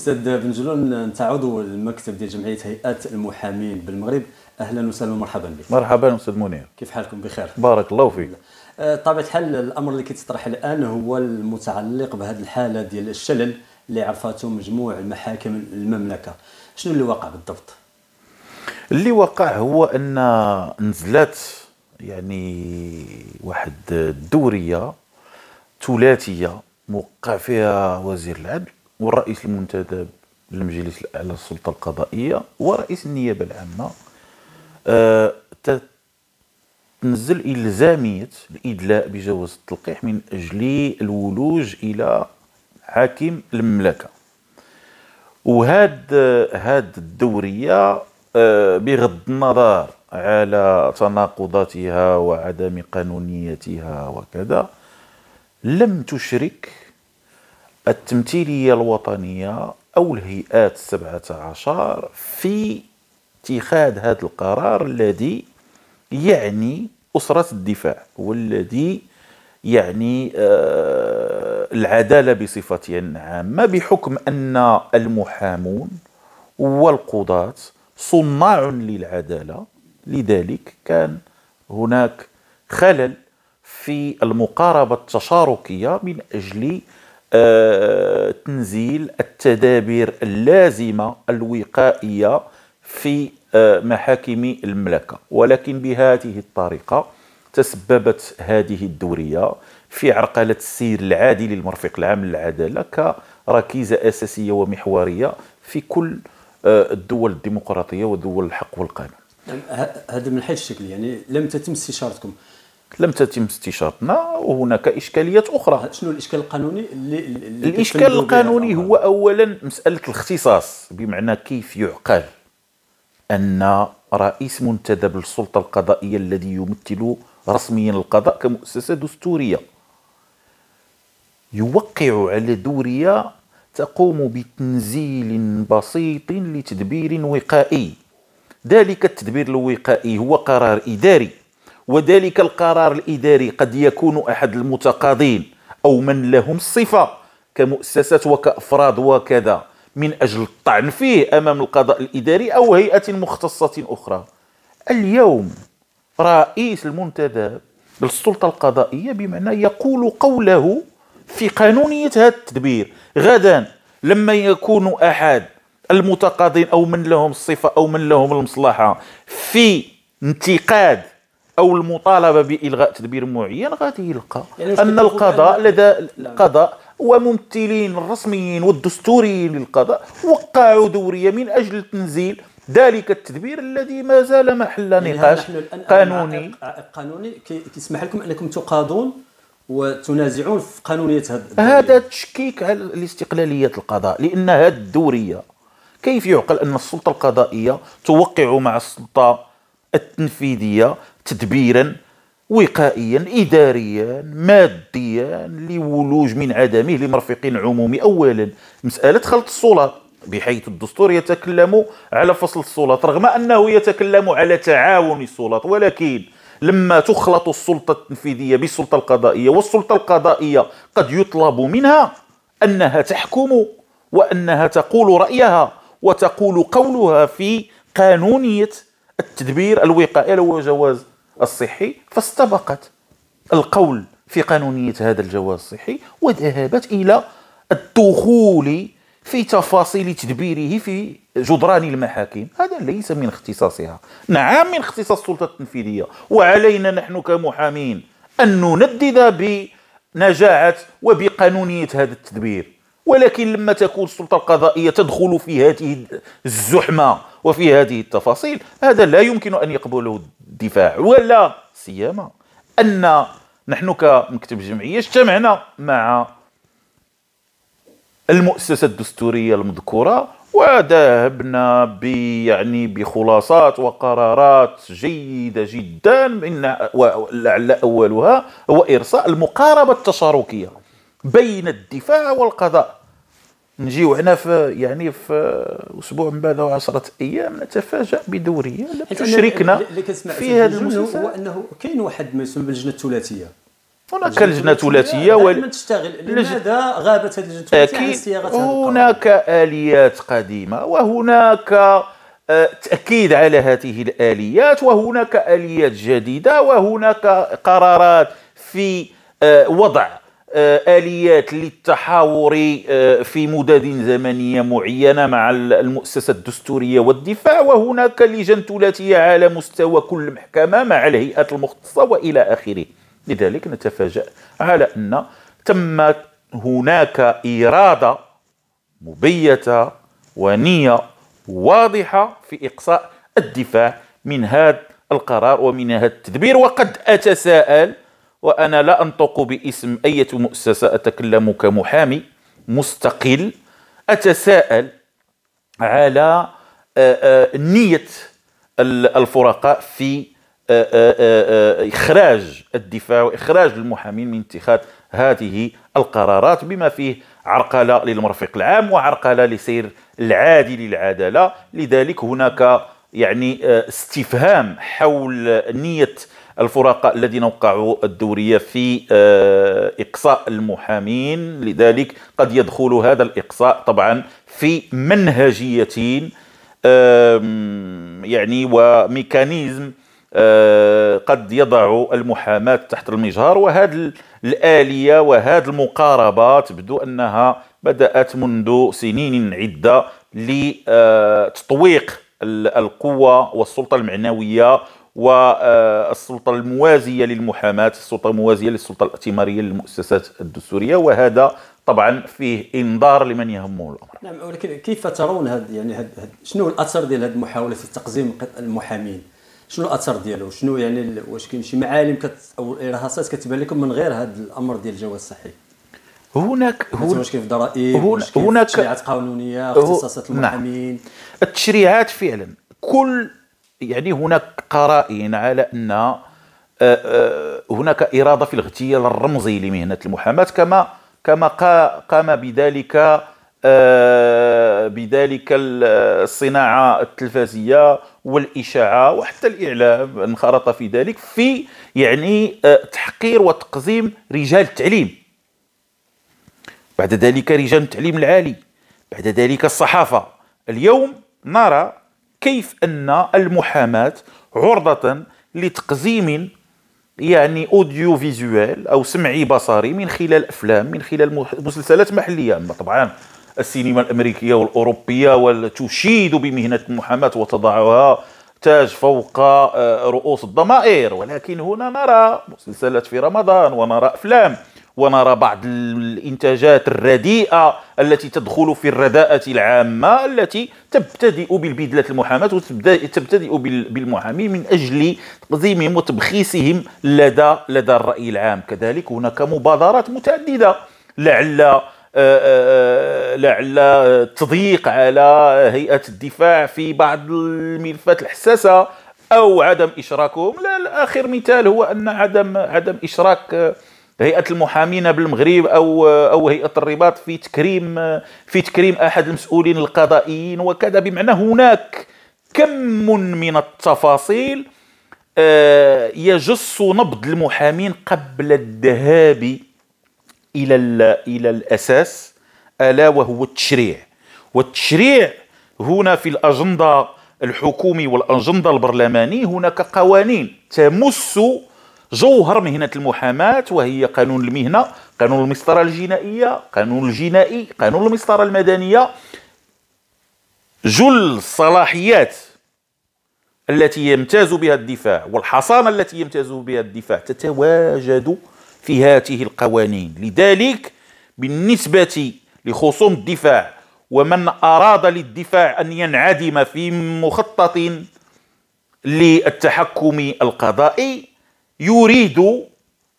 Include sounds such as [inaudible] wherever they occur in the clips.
استاذ بن جلون انت عضو المكتب ديال جمعيه هيئات المحامين بالمغرب اهلا وسهلا ومرحبا بك مرحبا استاذ منير كيف حالكم بخير بارك الله فيك بطبيعه أه، الحال الامر اللي كيتطرح الان هو المتعلق بهذه الحاله ديال الشلل اللي عرفته مجموع المحاكم المملكه شنو اللي وقع بالضبط اللي وقع هو ان نزلت يعني واحد الدوريه ثلاثيه موقع فيها وزير العدل والرئيس المنتدب للمجلس الاعلى للسلطه القضائيه ورئيس النيابه العامه أه تنزل الزاميه الادلاء بجواز التلقيح من اجل الولوج الى حاكم المملكه وهاد هاد الدوريه أه بغض النظر على تناقضاتها وعدم قانونيتها وكذا لم تشرك التمثيلية الوطنية أو الهيئات السبعة عشر في اتخاذ هذا القرار الذي يعني أسرة الدفاع والذي يعني آه، العدالة بصفة عامة بحكم أن المحامون والقضاة صناع للعدالة لذلك كان هناك خلل في المقاربة التشاركية من أجل آه، تنزيل التدابير اللازمة الوقائية في آه، محاكم المملكة ولكن بهذه الطريقة تسببت هذه الدورية في عرقلة السير العادي للمرفق العام للعدالة كركيزة أساسية ومحورية في كل آه، الدول الديمقراطية ودول الحق والقانون هذا من حيث الشكل يعني لم تتم استشارتكم لم تتم استشارتنا وهناك اشكاليات اخرى شنو الاشكال القانوني اللي الاشكال القانوني هو اولا مساله الاختصاص بمعنى كيف يعقل ان رئيس منتدب السلطه القضائيه الذي يمثل رسميا القضاء كمؤسسه دستوريه يوقع على دوريه تقوم بتنزيل بسيط لتدبير وقائي ذلك التدبير الوقائي هو قرار اداري وذلك القرار الإداري قد يكون أحد المتقاضين أو من لهم الصفة كمؤسسات وكأفراد وكذا من أجل الطعن فيه أمام القضاء الإداري أو هيئة مختصة أخرى اليوم رئيس المنتدب للسلطة القضائية بمعنى يقول قوله في قانونية هذا التدبير غدا لما يكون أحد المتقاضين أو من لهم الصفة أو من لهم المصلحة في انتقاد او المطالبه بالغاء تدبير معين غادي يلقى يعني ان القضاء لدى القضاء وممثلين الرسميين والدستوريين للقضاء وقعوا دوريه من اجل تنزيل ذلك التدبير الذي ما زال محل يعني نقاش قانوني قانوني كيسمح لكم انكم تقاضون وتنازعون في قانونيه هذا هذا تشكيك على الاستقلاليه القضاء لان هذه الدوريه كيف يعقل ان السلطه القضائيه توقع مع السلطه التنفيذيه تدبيرا وقائيا إداريا ماديا لولوج من عدمه لمرفق عمومي أولا مسألة خلط السلط بحيث الدستور يتكلم على فصل السلط رغم أنه يتكلم على تعاون السلط ولكن لما تخلط السلطة التنفيذية بالسلطة القضائية والسلطة القضائية قد يطلب منها أنها تحكم وأنها تقول رأيها وتقول قولها في قانونية التدبير الوقائي وجواز الصحي فاستبقت القول في قانونية هذا الجواز الصحي وذهبت إلى الدخول في تفاصيل تدبيره في جدران المحاكم هذا ليس من اختصاصها نعم من اختصاص السلطة التنفيذية وعلينا نحن كمحامين أن نندد بنجاعة وبقانونية هذا التدبير ولكن لما تكون السلطة القضائية تدخل في هذه الزحمة وفي هذه التفاصيل هذا لا يمكن أن يقبله الدفاع ولا سيما أن نحن كمكتب جمعية اجتمعنا مع المؤسسة الدستورية المذكورة وذهبنا يعني بخلاصات وقرارات جيدة جدا من أولها هو إرساء المقاربة التشاركية بين الدفاع والقضاء نجيو هنا في يعني في اسبوع من بعد او 10 ايام نتفاجا بدوريه تشركنا في هذا المسلسل هو انه كاين واحد ما يسمى باللجنه الثلاثيه هناك لجنة ثلاثية وال... تشتغل لماذا غابت هذه اللجنة الثلاثية أكيد هناك آليات قديمة وهناك آه، تأكيد على هذه الآليات وهناك آليات جديدة وهناك قرارات في آه، وضع آه، اليات للتحاور آه، في مدد زمنيه معينه مع المؤسسه الدستوريه والدفاع وهناك لجان ثلاثيه على مستوى كل محكمه مع الهيئات المختصه والى اخره لذلك نتفاجا على ان تم هناك اراده مبيته ونيه واضحه في اقصاء الدفاع من هذا القرار ومن هذا التدبير وقد اتساءل وأنا لا أنطق باسم أية مؤسسة أتكلم كمحامي مستقل أتساءل على آه، آه، نية الفرقاء في آه، إخراج الدفاع وإخراج المحامين من اتخاذ هذه القرارات بما فيه عرقلة للمرفق العام وعرقلة لسير العادي للعدالة لذلك هناك يعني استفهام حول نية الفرقاء الذين وقعوا الدورية في آه، إقصاء المحامين لذلك قد يدخل هذا الإقصاء طبعا في منهجية يعني وميكانيزم آه، قد يضع المحاماة تحت المجهر وهذه الآلية وهذه المقاربة تبدو أنها بدأت منذ سنين عدة لتطويق القوة والسلطة المعنوية والسلطة الموازية للمحاماة السلطة الموازية للسلطة الائتمارية للمؤسسات الدستورية وهذا طبعا فيه انذار لمن يهمه الامر نعم ولكن كيف ترون هاد يعني هاد شنو الاثر ديال هذه المحاولة في تقزيم المحامين شنو الاثر ديالو شنو يعني واش كاين شي معالم كت او ارهاصات كتبان لكم من غير هذا الامر ديال الجواز الصحي هناك هناك في ضرائب هناك تشريعات قانونيه اختصاصات نعم. المحامين نعم. التشريعات فعلا كل يعني هناك قرائن على ان آه، آه، هناك اراده في الاغتيال الرمزي لمهنه المحاماه كما كما قام بذلك آه، بذلك الصناعه التلفازيه والاشاعه وحتى الاعلام انخرط في ذلك في يعني تحقير وتقزيم رجال التعليم بعد ذلك رجال التعليم العالي بعد ذلك الصحافه اليوم نرى كيف أن المحاماة عرضة لتقزيم يعني اوديو فيزوال او سمعي بصري من خلال افلام من خلال مسلسلات محليه اما طبعا السينما الامريكيه والاوروبيه وتشيد بمهنه المحاماه وتضعها تاج فوق آه، رؤوس الضمائر ولكن هنا نرى مسلسلات في رمضان ونرى افلام ونرى بعض الانتاجات الرديئه التي تدخل في الرداءه العامه التي تبتدئ بالبدله المحاماه وتبتدئ بالمحامي من اجل تقديمهم وتبخيسهم لدى لدى الراي العام كذلك هناك مبادرات متعدده لعل آه، آه، آه، لعل تضييق على هيئه الدفاع في بعض الملفات الحساسه او عدم اشراكهم لا اخر مثال هو ان عدم عدم اشراك هيئه المحامين بالمغرب او او هيئه الرباط في تكريم في تكريم احد المسؤولين القضائيين وكذا بمعنى هناك كم من التفاصيل آه، يجص نبض المحامين قبل الذهاب الى الى الاساس الا وهو التشريع والتشريع هنا في الاجنده الحكومي والاجنده البرلماني هناك قوانين تمس جوهر مهنة المحاماة وهي قانون المهنة قانون المسطرة الجنائية قانون الجنائي قانون المسطرة المدنية جل الصلاحيات التي يمتاز بها الدفاع والحصانة التي يمتاز بها الدفاع تتواجد في هذه القوانين لذلك بالنسبة لخصوم الدفاع ومن أراد للدفاع أن ينعدم في مخطط للتحكم القضائي يريد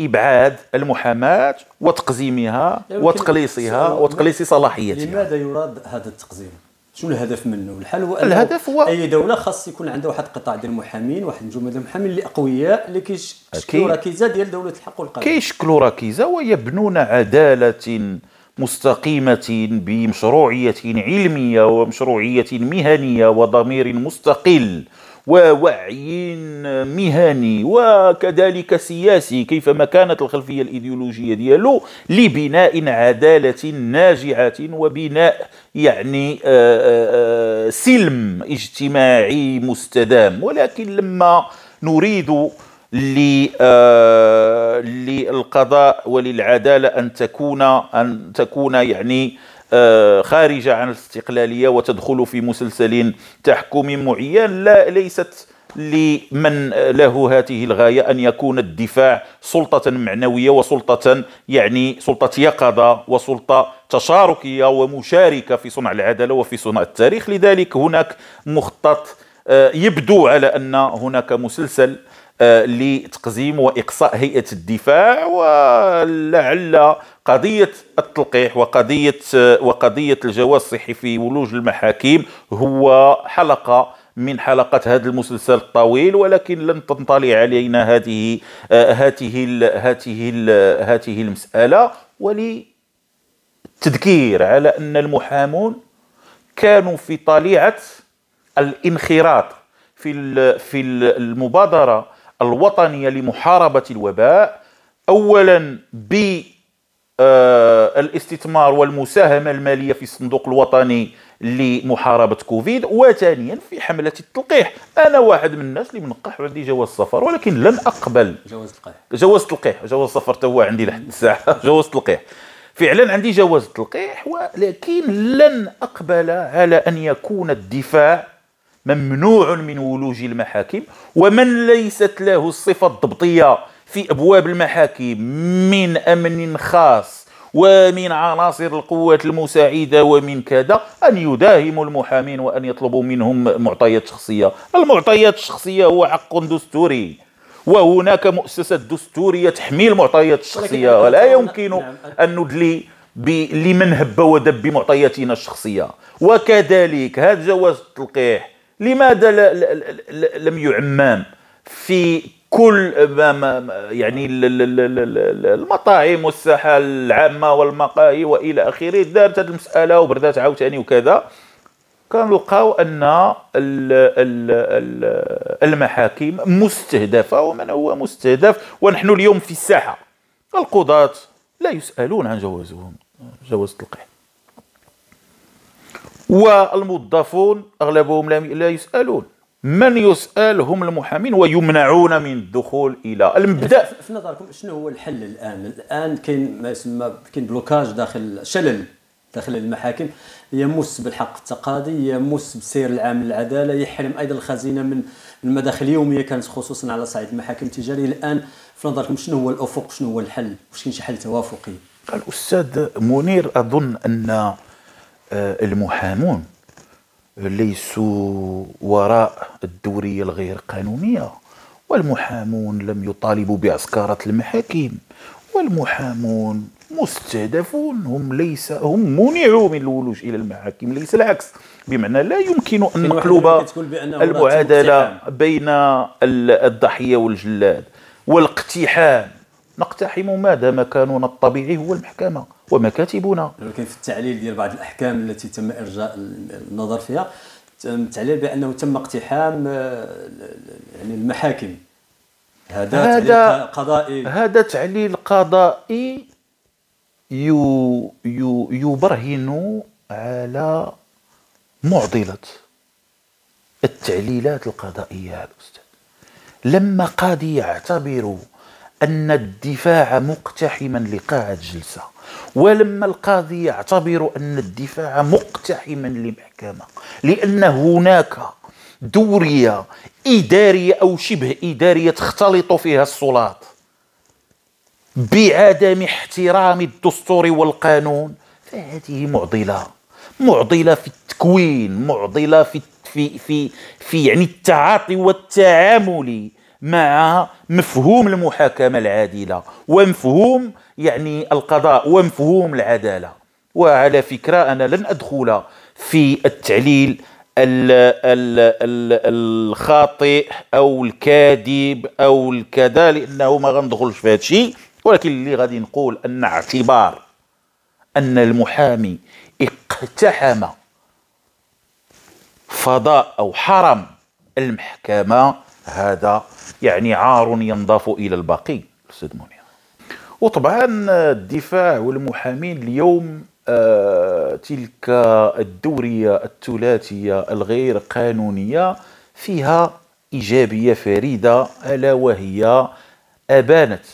ابعاد المحاماه وتقزيمها وتقليصها وتقليص صلاحيتها لماذا يراد هذا التقزيم شنو الهدف منه الحل هو الهدف هو اي دوله خاص يكون عندها واحد القطاع ديال المحامين واحد الجمله ديال المحامين اللي اقوياء اللي كيشكلوا ركيزه ديال دوله الحق والقانون كيشكلوا ركيزه ويبنون عداله مستقيمه بمشروعيه علميه ومشروعيه مهنيه وضمير مستقل ووعي مهني وكذلك سياسي كيفما كانت الخلفية الإيديولوجية ديالو لبناء عدالة ناجعة وبناء يعني آه، آه، آه، سلم اجتماعي مستدام ولكن لما نريد للقضاء وللعدالة أن تكون أن تكون يعني آه، خارجة عن الاستقلالية وتدخل في مسلسل تحكم معين لا ليست لمن له هذه الغاية أن يكون الدفاع سلطة معنوية وسلطة يعني سلطة يقظة وسلطة تشاركية ومشاركة في صنع العدالة وفي صنع التاريخ لذلك هناك مخطط آه، يبدو على أن هناك مسلسل آه، لتقزيم واقصاء هيئه الدفاع ولعل قضيه التلقيح وقضيه آه، وقضيه الجواز الصحي في ولوج المحاكم هو حلقه من حلقة هذا المسلسل الطويل ولكن لن تنطلي علينا هذه آه، هذه هذه هذه المسألة وللتذكير على أن المحامون كانوا في طليعة الانخراط في في المبادرة الوطنية لمحاربة الوباء أولا بالاستثمار آه، والمساهمة المالية في الصندوق الوطني لمحاربة كوفيد وثانيا في حملة التلقيح أنا واحد من الناس اللي منقح وعندي جواز سفر ولكن لن أقبل جواز تلقيح جواز تلقيح جواز سفر توا عندي لحد الساعة [laughs] جواز تلقيح فعلا عندي جواز التلقيح ولكن لن أقبل على أن يكون الدفاع ممنوع من ولوج المحاكم ومن ليست له الصفة الضبطية في أبواب المحاكم من أمن خاص ومن عناصر القوات المساعدة ومن كذا أن يداهموا المحامين وأن يطلبوا منهم معطيات شخصية المعطيات الشخصية هو حق دستوري وهناك مؤسسة دستورية تحمي المعطيات الشخصية ولا يمكن نعم، أن ندلي لمن هب ودب بمعطياتنا الشخصية وكذلك هذا جواز التلقيح لماذا لم يعمم في كل يعني المطاعم والساحه العامه والمقاهي والى اخره دارت هذه المساله وبردات عاوتاني وكذا كنلقاو ان المحاكم مستهدفه ومن هو مستهدف ونحن اليوم في الساحه القضاه لا يسالون عن جوازهم جواز التلقيح والموظفون أغلبهم لا يسألون من يسأل هم المحامين ويمنعون من الدخول الى المبدا في نظركم شنو هو الحل الان الان كاين ما يسمى كاين بلوكاج داخل شلل داخل المحاكم يمس بالحق التقاضي يمس بسير العام للعداله يحرم ايضا الخزينه من المداخل اليوميه كانت خصوصا على صعيد المحاكم التجاريه الان في نظركم شنو هو الافق شنو هو الحل واش كاين شي حل توافقي الأستاذ منير أظن أن آه، المحامون ليسوا وراء الدورية الغير قانونية والمحامون لم يطالبوا بعسكرة المحاكم والمحامون مستهدفون هم ليس هم منعوا من الولوج الى المحاكم ليس العكس بمعنى لا يمكن ان نقلب المعادله بين الضحيه والجلاد والاقتحام نقتحم ما دام كانون الطبيعي هو المحكمة ومكاتبنا ولكن في التعليل ديال بعض الأحكام التي تم إرجاء النظر فيها تم التعليل بأنه تم اقتحام آه، يعني المحاكم هذا هذا قضائي هذا تعليل قضائي يو يو يبرهن على معضلة التعليلات القضائية الأستاذ لما قاضي يعتبر أن الدفاع مقتحما لقاعة جلسة ولما القاضي يعتبر أن الدفاع مقتحما لمحكمة لأن هناك دورية إدارية أو شبه إدارية تختلط فيها السلطات بعدم احترام الدستور والقانون فهذه معضلة معضلة في التكوين معضلة في في في في يعني التعاطي والتعامل مع مفهوم المحاكمة العادلة ومفهوم يعني القضاء ومفهوم العدالة وعلى فكرة أنا لن أدخل في التعليل الخاطئ أو الكاذب أو الكذا لأنه ما غندخلش في هذا الشيء ولكن اللي غادي نقول أن اعتبار أن المحامي اقتحم فضاء أو حرم المحكمة هذا يعني عار ينضاف الى الباقي استاذ منير وطبعا الدفاع والمحامين اليوم آه، تلك الدوريه الثلاثيه الغير قانونيه فيها ايجابيه فريده الا وهي ابانت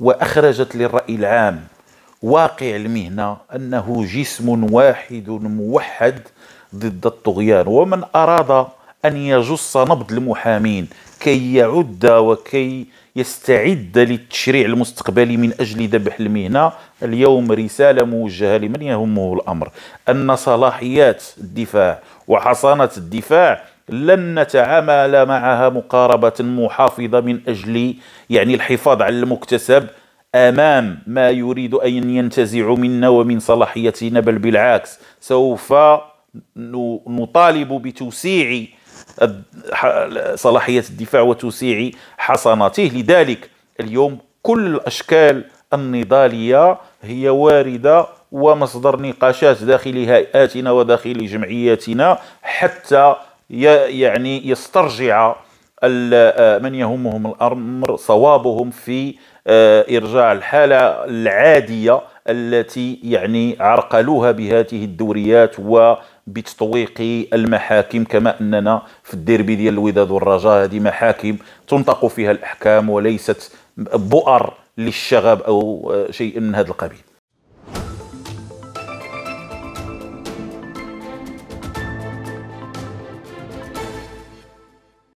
واخرجت للراي العام واقع المهنه انه جسم واحد موحد ضد الطغيان ومن اراد أن يجص نبض المحامين كي يعد وكي يستعد للتشريع المستقبلي من أجل ذبح المهنة اليوم رسالة موجهة لمن يهمه الأمر أن صلاحيات الدفاع وحصانة الدفاع لن نتعامل معها مقاربة محافظة من أجل يعني الحفاظ على المكتسب امام ما يريد ان ينتزع منا ومن صلاحيتنا بل بالعكس سوف نطالب بتوسيع صلاحية الدفاع وتوسيع حصاناته لذلك اليوم كل الأشكال النضالية هي واردة ومصدر نقاشات داخل هيئاتنا وداخل جمعياتنا حتى يعني يسترجع آه، من يهمهم الأمر صوابهم في آه، إرجاع الحالة العادية التي يعني عرقلوها بهذه الدوريات و بتطويق المحاكم كما اننا في الديربي ديال الوداد والرجاء هذه محاكم تنطق فيها الاحكام وليست بؤر للشغب او شيء من هذا القبيل